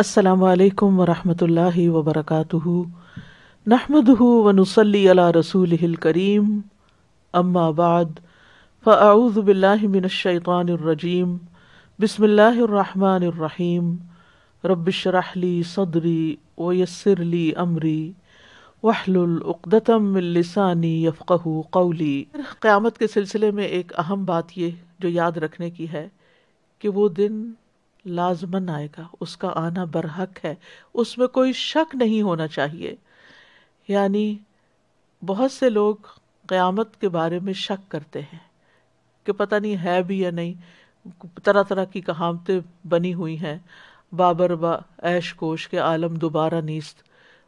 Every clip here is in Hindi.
असलकम वरहमल वबरक नहमद वनसली अला रसूल करीम अम्माबाद फ़ाऊज़बिल्लिमिनशैतरजीम बसमिल्लर रबशरहली सदरी वयसरली अमरी वहलुलदतम लसानी यफ़क़ कौली क़्यामत के सिलसिले में एक अहम बात यह जो याद रखने की है कि वो दिन लाजमन आएगा उसका आना बरहक है उसमें कोई शक नहीं होना चाहिए यानि बहुत से लोग क़यामत के बारे में शक करते हैं कि पता नहीं है भी या नहीं तरह तरह की कहावतें बनी हुई हैं बाबर बा ऐश कोश के आलम दोबारा नीस्त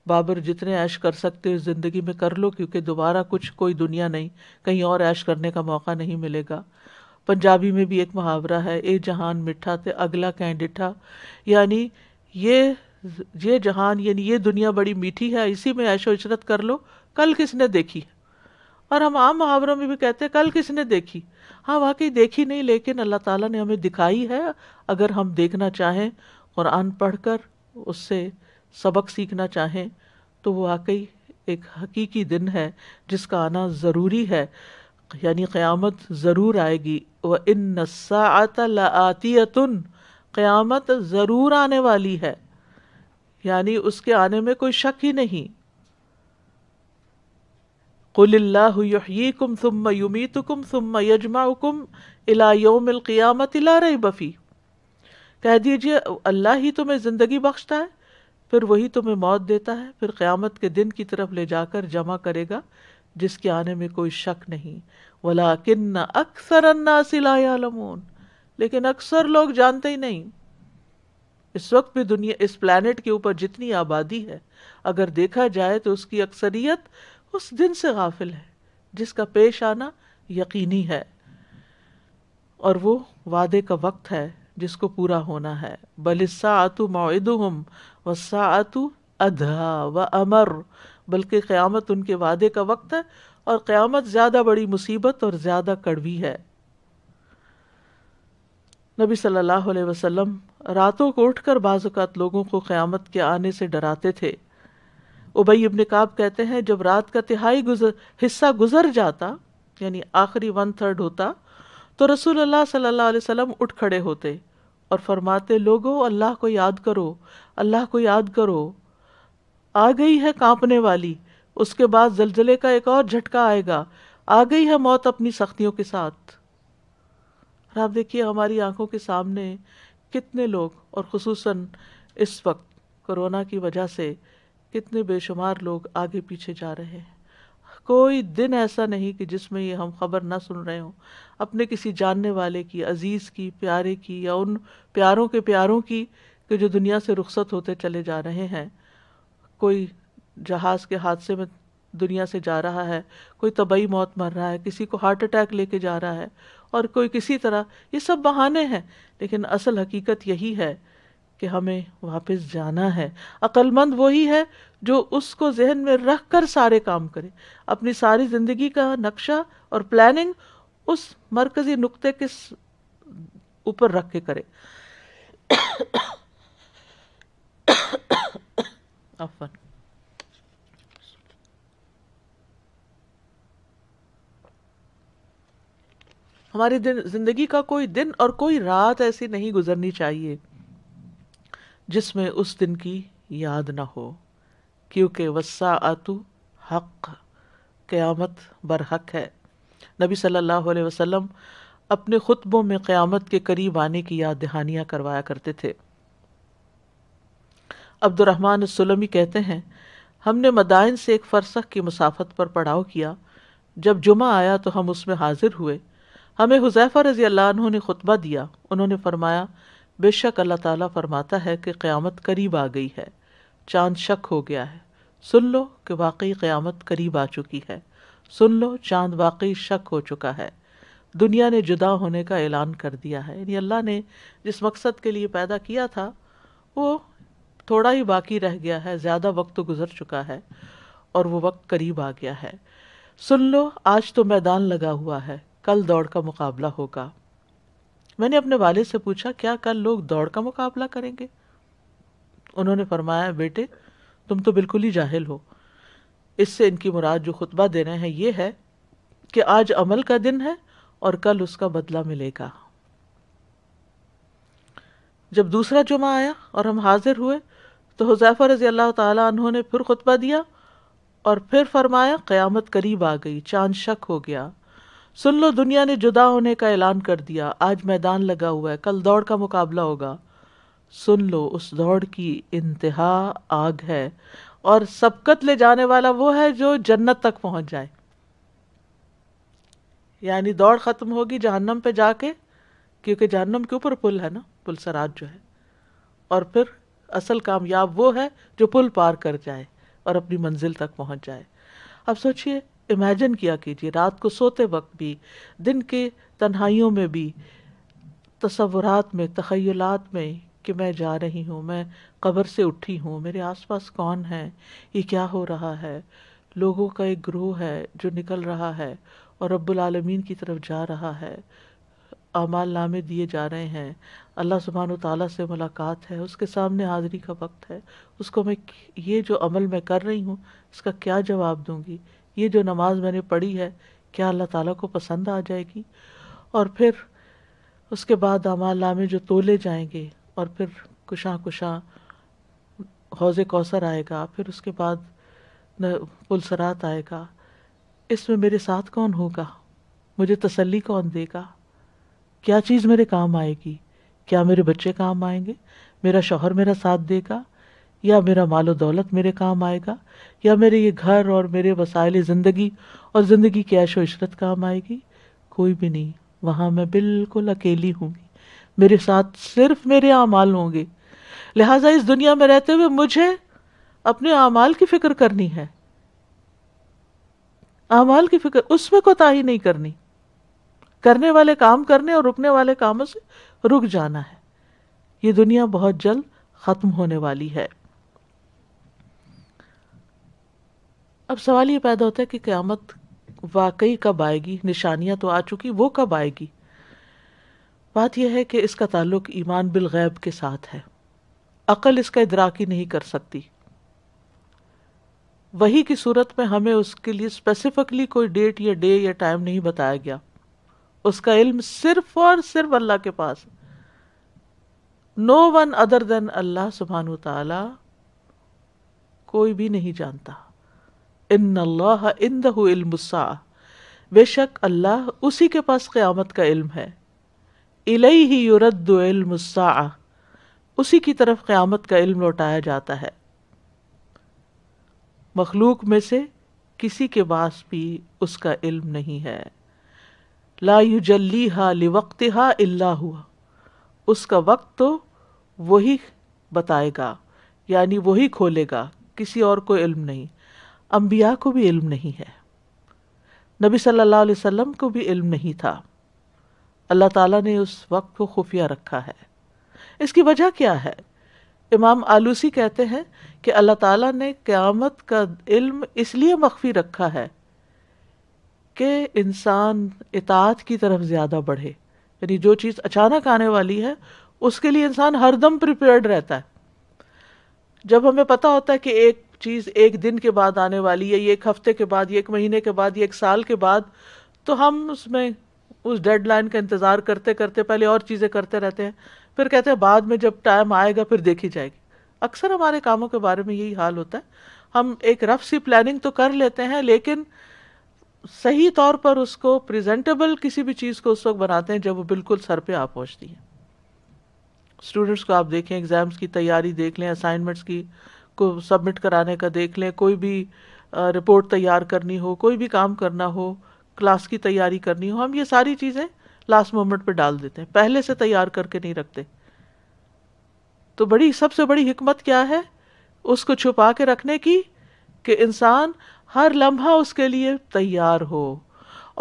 बाबर जितने ऐश कर सकते हो ज़िंदगी में कर लो क्योंकि दोबारा कुछ कोई दुनिया नहीं कहीं और ऐश करने का मौका नहीं मिलेगा पंजाबी में भी एक मुहावरा है ए जहान मिठा ते अगला कह डिठा यानी ये ये जहान यानी ये दुनिया बड़ी मीठी है इसी में ऐशो इशरत कर लो कल किसने देखी और हम आम मुहावरों में भी कहते हैं कल किसने देखी हाँ वाकई देखी नहीं लेकिन अल्लाह ताला ने हमें दिखाई है अगर हम देखना चाहें और अन पढ़कर उससे सबक सीखना चाहें तो वो वाकई एक हकीकी दिन है जिसका आना ज़रूरी है यानी क़यामत ज़रूर आएगी व इन लातियतन क़यामत ज़रूर आने वाली है यानी उसके आने में कोई शक ही नहीं कुल्लाकुम सुम युमीतुकुम सुम यजमाकुम इला योमक़ियामत इला रही बफ़ी कह दीजिए अल्लाह ही तुम्हें ज़िंदगी बख्शता है फिर वही तुम्हें मौत देता है फिर क़्यामत के दिन की तरफ ले जाकर जमा करेगा जिसके आने में कोई शक नहीं वला किन्न अक्सर अन्ना लेकिन अक्सर लोग जानते ही नहीं इस वक्त भी दुनिया इस प्लानट के ऊपर जितनी आबादी है अगर देखा जाए तो उसकी अक्सरियत उस दिन से गाफिल है जिसका पेश आना यकीनी है और वो वादे का वक्त है जिसको पूरा होना है बलिस्सा आतु मादुम वसा आतु अधा व अमर बल्कि क़्यामत उनके वादे का वक्त है और क़्यामत ज़्यादा बड़ी मुसीबत और ज़्यादा कड़वी है नबी सल्लल्लाहु अलैहि वसल्लम रातों को उठकर बाज़ात लोगों को क़्यामत के आने से डराते थे उबई इबन काब कहते हैं जब रात का तिहाई गुजर हिस्सा गुजर जाता यानी आखिरी वन थर्ड होता तो रसूल अल्लाह सल्लल्लाहु अलैहि वसल्लम उठ खड़े होते और फरमाते लोगों अल्लाह को याद करो अल्लाह को याद करो आ गई है कांपने वाली उसके बाद जलजले का एक और झटका आएगा आ गई है मौत अपनी सख्तियों के साथ और आप देखिए हमारी आंखों के सामने कितने लोग और खसूस इस वक्त कोरोना की वजह से कितने बेशुमार लोग आगे पीछे जा रहे हैं कोई दिन ऐसा नहीं कि जिसमें ये हम खबर ना सुन रहे हों अपने किसी जानने वाले की अज़ीज़ की प्यारे की या उन प्यारों के प्यारों की कि जो दुनिया से रुखसत होते चले जा रहे हैं कोई जहाज़ के हादसे में दुनिया से जा रहा है कोई तबई मौत मर रहा है किसी को हार्ट अटैक लेके जा रहा है और कोई किसी तरह ये सब बहाने हैं लेकिन असल हकीकत यही है कि हमें वापस जाना है अक्लमंद वही है जो उसको जहन में रख कर सारे काम करे अपनी सारी ज़िंदगी का नक्शा और प्लानिंग उस मरकज़ी नुक्ते के ऊपर रख के करे अफन हमारी जिंदगी का कोई दिन और कोई रात ऐसी नहीं गुजरनी चाहिए जिसमें उस दिन की याद ना हो क्योंकि वसा आतु हक क़यामत बरहक है नबी सल्लल्लाहु अलैहि वसल्लम अपने खुतबों में क़यामत के करीब आने की याद दहानियाँ करवाया करते थे अब्दुलरहमान सुलमी कहते हैं हमने मदायन से एक फरसख की मुसाफत पर पड़ाव किया जब जुमा आया तो हम उसमें हाजिर हुए हमें हुजैफ़ा रजी अल्लाह ने खुतबा दिया उन्होंने फरमाया बेशक अल्लाह ताला फरमाता है कि क़्यामत करीब आ गई है चांद शक हो गया है सुन लो कि वाकई क़्यामत करीब आ चुकी है सुन लो चांद वाकई शक हो चुका है दुनिया ने जुदा होने का ऐलान कर दिया है यानी अल्लाह ने जिस मकसद के लिए पैदा किया था वो थोड़ा ही बाकी रह गया है ज़्यादा वक्त तो गुजर चुका है और वो वक्त करीब आ गया है सुन लो आज तो मैदान लगा हुआ है कल दौड़ का मुकाबला होगा मैंने अपने वाले से पूछा क्या कल लोग दौड़ का मुकाबला करेंगे उन्होंने फरमाया बेटे तुम तो बिल्कुल ही जाहिल हो इससे इनकी मुराद जो खुतबा दे रहे हैं ये है कि आज अमल का दिन है और कल उसका बदला मिलेगा जब दूसरा जुमा आया और हम हाजिर हुए तो हुजैफा रजी अल्लाह तहों ने फिर खुतबा दिया और फिर फरमाया क्यामत करीब आ गई चांद शक हो गया सुन लो दुनिया ने जुदा होने का ऐलान कर दिया आज मैदान लगा हुआ है कल दौड़ का मुकाबला होगा सुन लो उस दौड़ की इंतहा आग है और सबकत ले जाने वाला वो है जो जन्नत तक पहुंच जाए यानी दौड़ ख़त्म होगी जहन्नम पे जाके क्योंकि जहन्नम के ऊपर पुल है ना पुल सराज जो है और फिर असल कामयाब वो है जो पुल पार कर जाए और अपनी मंजिल तक पहुंच जाए अब सोचिए इमेजिन किया कीजिए रात को सोते वक्त भी दिन के तन्हाइयों में भी तस्वुरात में तखयलात में कि मैं जा रही हूँ मैं कब्र से उठी हूँ मेरे आसपास कौन है ये क्या हो रहा है लोगों का एक ग्रोह है जो निकल रहा है और रब्बुल आलमीन की तरफ जा रहा है अमाल नामे दिए जा रहे हैं अल्लाह सुबहान ताली से मुलाकात है उसके सामने हाज़िरी का वक्त है उसको मैं ये जो अमल मैं कर रही हूँ इसका क्या जवाब दूँगी ये जो नमाज मैंने पढ़ी है क्या अल्लाह ताली को पसंद आ जाएगी और फिर उसके बाद अमाल नामे जो तोले जाएंगे और फिर कुशा कुशा हौज़ कौसर आएगा फिर उसके बाद पुलसरात आएगा इसमें मेरे साथ कौन होगा मुझे तसली कौन देगा क्या चीज़ मेरे काम आएगी क्या मेरे बच्चे काम आएंगे मेरा शोहर मेरा साथ देगा या मेरा मालो दौलत मेरे काम आएगा या मेरे ये घर और मेरे वसायल ज़िंदगी और ज़िंदगी की ऐशो इशरत काम आएगी कोई भी नहीं वहाँ मैं बिल्कुल अकेली होंगी मेरे साथ सिर्फ मेरे अमाल होंगे लिहाजा इस दुनिया में रहते हुए मुझे अपने अमाल की फ़िक्र करनी है अमाल की फ़िक्र उसमें कोताही नहीं करनी करने वाले काम करने और रुकने वाले कामों से रुक जाना है ये दुनिया बहुत जल्द खत्म होने वाली है अब सवाल ये पैदा होता है कि क्यामत वाकई कब आएगी निशानियां तो आ चुकी वो कब आएगी बात यह है कि इसका ताल्लुक ईमान बिल गैब के साथ है अकल इसका इदराक ही नहीं कर सकती वही की सूरत में हमें उसके लिए स्पेसिफिकली कोई डेट या डे या टाइम नहीं बताया गया उसका इल्म सिर्फ और सिर्फ अल्लाह के पास नो वन अदर देन अल्लाह सुबहान तला कोई भी नहीं जानता इन अल्लाह इन दल्मसा बेशक अल्लाह उसी के पास क्यामत का इल्म है इलई ही युरद्दुलमसा उसी की तरफ क्यामत का इल्म लौटाया जाता है मखलूक में से किसी के पास भी उसका इल्म नहीं है जल्ली हा लिवक्त हा अल्ला हुआ उसका वक्त तो वही बताएगा यानी वही खोलेगा किसी और को इल्म नहीं अम्बिया को भी इल्म नहीं है नबी सल्लल्लाहु अलैहि वसल्लम को भी इल्म नहीं था अल्लाह ताला ने उस वक्त को खुफिया रखा है इसकी वजह क्या है इमाम आलूसी कहते हैं कि अल्लाह ताला ने क़यामत का इल्म इसलिए मख्फी रखा है कि इंसान इतात की तरफ ज़्यादा बढ़े यानी जो चीज़ अचानक आने वाली है उसके लिए इंसान हर दम प्रिपेयर्ड रहता है जब हमें पता होता है कि एक चीज़ एक दिन के बाद आने वाली है ये एक हफ्ते के बाद ये एक महीने के बाद ये एक साल के बाद तो हम उसमें उस डेड लाइन का इंतज़ार करते करते पहले और चीज़ें करते रहते हैं फिर कहते हैं बाद में जब टाइम आएगा फिर देखी जाएगी अक्सर हमारे कामों के बारे में यही हाल होता है हम एक रफ सी प्लानिंग तो कर लेते हैं लेकिन सही तौर पर उसको प्रेजेंटेबल किसी भी चीज़ को उस वक्त बनाते हैं जब वो बिल्कुल सर पे आ पहुंचती है स्टूडेंट्स को आप देखें एग्ज़ाम्स की तैयारी देख लें असाइनमेंट्स की को सबमिट कराने का देख लें कोई भी रिपोर्ट तैयार करनी हो कोई भी काम करना हो क्लास की तैयारी करनी हो हम ये सारी चीज़ें लास्ट मोमेंट पर डाल देते हैं पहले से तैयार करके नहीं रखते तो बड़ी सबसे बड़ी हिकमत क्या है उसको छुपा के रखने की कि इंसान हर लम्हा उसके लिए तैयार हो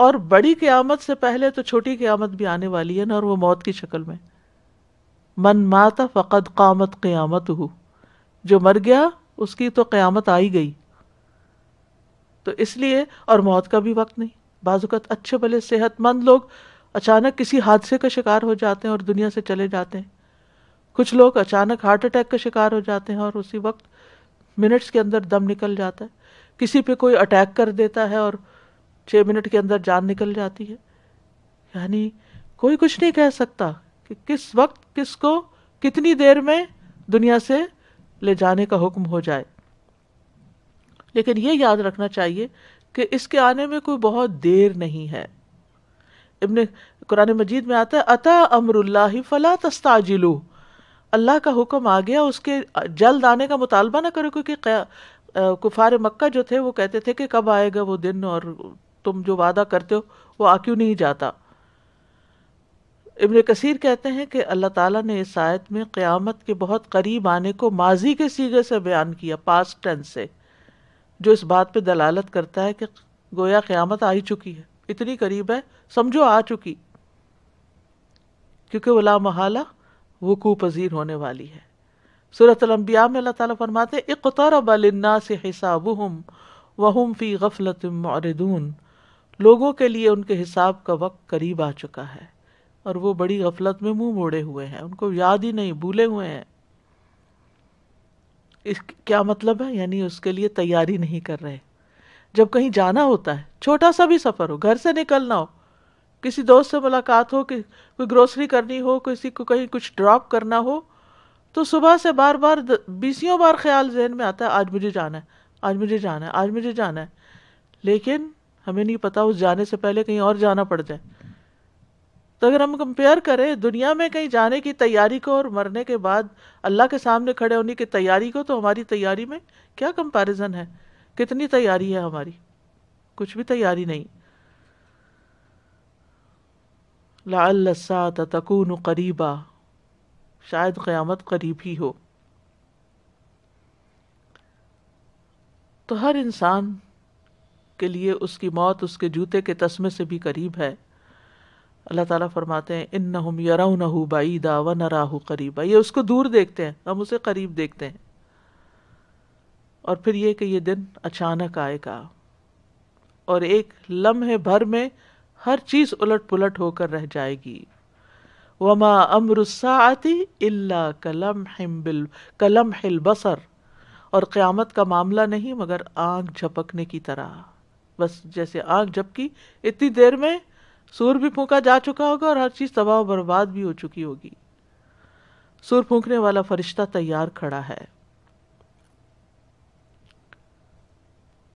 और बड़ी क्यामत से पहले तो छोटी क़्यामत भी आने वाली है ना और वो मौत की शक्ल में मन माता फ़कत क़ामत क़्यामत हो जो मर गया उसकी तो क़यामत आई गई तो इसलिए और मौत का भी वक्त नहीं बाजुकत अच्छे भले सेहतमंद लोग अचानक किसी हादसे का शिकार हो जाते हैं और दुनिया से चले जाते हैं कुछ लोग अचानक हार्ट अटैक का शिकार हो जाते हैं और उसी वक्त मिनट्स के अंदर दम निकल जाता है किसी पे कोई अटैक कर देता है और छः मिनट के अंदर जान निकल जाती है यानी कोई कुछ नहीं कह सकता कि किस वक्त किसको कितनी देर में दुनिया से ले जाने का हुक्म हो जाए लेकिन ये याद रखना चाहिए कि इसके आने में कोई बहुत देर नहीं है इब्ने कुरान मजीद में आता है अता अमरुल्लाह फला तस्ताजिलू अल्लाह का हुक्म आ गया उसके जल्द आने का मुतालबा ना करो क्योंकि कुफार मक्का जो थे वो कहते थे कि कब आएगा वो दिन और तुम जो वादा करते हो वो आ क्यों नहीं जाता इबन कसीर कहते हैं कि अल्लाह ताला ने इस आयत में क़यामत के बहुत करीब आने को माजी के सीगे से बयान किया पास टेंस से जो इस बात पे दलालत करता है कि गोया क़यामत आ ही चुकी है इतनी करीब है समझो आ चुकी क्योंकि वला महाला वकू पजीर होने वाली है सूरत अलम्बिया में अल्लाह ताला फरमाते इकतरब अलन्ना से हिसाब हम वहम फ़ी गफलत मौरदून लोगों के लिए उनके हिसाब का वक्त करीब आ चुका है और वो बड़ी गफलत में मुंह मोड़े हुए हैं उनको याद ही नहीं भूले हुए हैं इस क्या मतलब है यानी उसके लिए तैयारी नहीं कर रहे जब कहीं जाना होता है छोटा सा भी सफ़र हो घर से निकलना हो किसी दोस्त से मुलाकात हो कि कोई ग्रोसरी करनी हो किसी को कहीं कुछ ड्रॉप करना हो तो सुबह से बार बार बीसियों बार ख्याल जहन में आता है आज मुझे जाना है आज मुझे जाना है आज मुझे जाना है लेकिन हमें नहीं पता उस जाने से पहले कहीं और जाना पड़ जाए तो अगर हम कंपेयर करें दुनिया में कहीं जाने की तैयारी को और मरने के बाद अल्लाह के सामने खड़े होने की तैयारी को तो हमारी तैयारी में क्या कंपैरिजन है कितनी तैयारी है हमारी कुछ भी तैयारी नहीं लाल तकून करीबा शायद क़यामत करीब ही हो तो हर इंसान के लिए उसकी मौत उसके जूते के तस्मे से भी करीब है अल्लाह ताला फरमाते हैं इन नहम बाई दा व राहू करीबा ये उसको दूर देखते हैं हम उसे करीब देखते हैं और फिर ये कि ये दिन अचानक आएगा और एक लम्हे भर में हर चीज़ उलट पुलट होकर रह जाएगी वमा अमरसाती कलम हिम्बिल कलम हिल बसर और क़्यामत का मामला नहीं मगर आँख झपकने की तरह बस जैसे आँख झपकी इतनी देर में सूर भी फूका जा चुका होगा और हर चीज़ तबाह बर्बाद भी हो चुकी होगी सूर फूकने वाला फरिश्ता तैयार खड़ा है